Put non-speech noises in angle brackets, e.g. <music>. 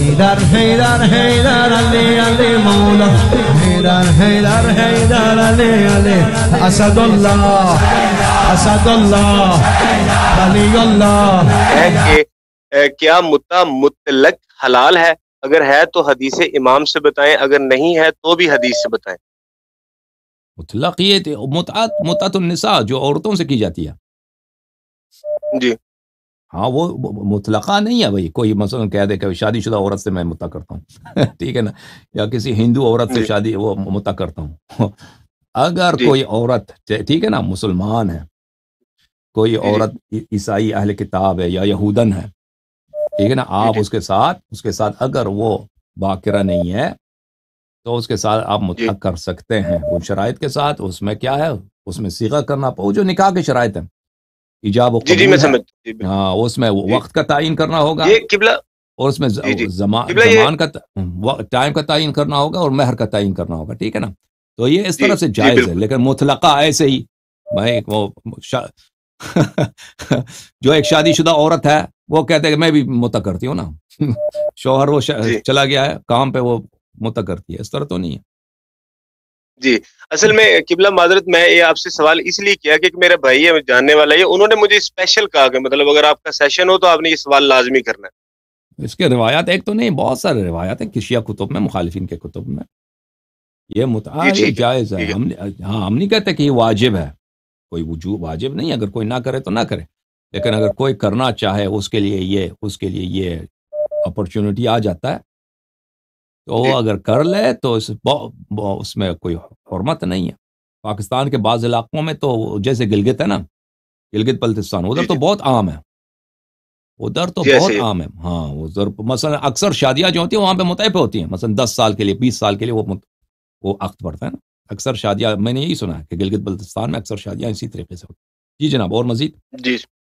हैदर हैदर हैदर अले अले मौला हैदर हैदर हैदर अले अले असदुल्लाह असदुल्लाह अलील्लाह क्या मुद्दा मुतलक हलाल है अगर है तो हदीस इमाम से बताएं अगर नहीं है तो भी हदीस से बताएं मुतलक ये मुतात मुतात जो औरतों से की जाती है जी हाँ वो, मुतलका नहीं है भाई कोई मसलन कह दे कि शादीशुदा औरत से मैं मुता करता हूँ <laughs> ठीक है ना या किसी हिंदू औरत से शादी वो मुता करता हूँ <laughs> अगर कोई औरत ठीक है ना मुसलमान है कोई औरत ईसाई अहल किताब है या यहूदन है ठीक है ना आप उसके साथ उसके साथ अगर वो बाकरा नहीं है तो उसके साथ आप मुत कर सकते हैं उन शराइ के साथ उसमें क्या है उसमें सीखा करना पाओ जो निकाह की शराइ है इजाब जी जी मैं समझ हाँ उसमें वक्त का तयन करना होगा ये किबला और उसमें जमान का टाइम का तयन करना होगा और महर का तयन करना होगा ठीक है ना तो ये इस तरह से जायज है लेकिन मुतलका ऐसे ही भाई वो <laughs> जो एक शादीशुदा औरत है वो कहते हैं कि मैं भी मुत करती हूँ ना <laughs> शोहर वो चला गया है काम पे वो मुत करती है इस तरह तो नहीं है जी असल में किबला माजरत मैं ये आपसे सवाल इसलिए किया कि, मेरे मेरा भाई है जानने वाला है उन्होंने मुझे स्पेशल कहा कि मतलब अगर आपका सेशन हो तो आपने ये सवाल लाजमी करना है इसके रिवायात एक तो नहीं बहुत सारे रिवायात है किशिया कुतुब में मुखालिफिन के कुतुब में ये मुता जायज़ है हम हाँ हम नहीं कहते कि ये वाजिब है कोई वजू वाजिब नहीं अगर कोई ना करे तो ना करे लेकिन अगर कोई करना चाहे उसके लिए ये उसके लिए ये अपॉर्चुनिटी आ जाता है तो अगर कर ले तो इस उसमें कोई हरमत नहीं है पाकिस्तान के बाद इलाकों में तो जैसे गिलगित है ना गिलगित बल्तिस्तान उधर तो बहुत आम है उधर तो बहुत आम है हाँ उधर मसल अक्सर शादियां जो होती हैं वहाँ पे मुतयफ होती हैं मसल दस साल के लिए बीस साल के लिए वो वो अख्त पड़ता है ना अक्सर शादियां मैंने यही सुना है कि गिलगित बल्तिस्तान में अक्सर शादियां इसी तरीके से होती जी जनाब और मजीद जी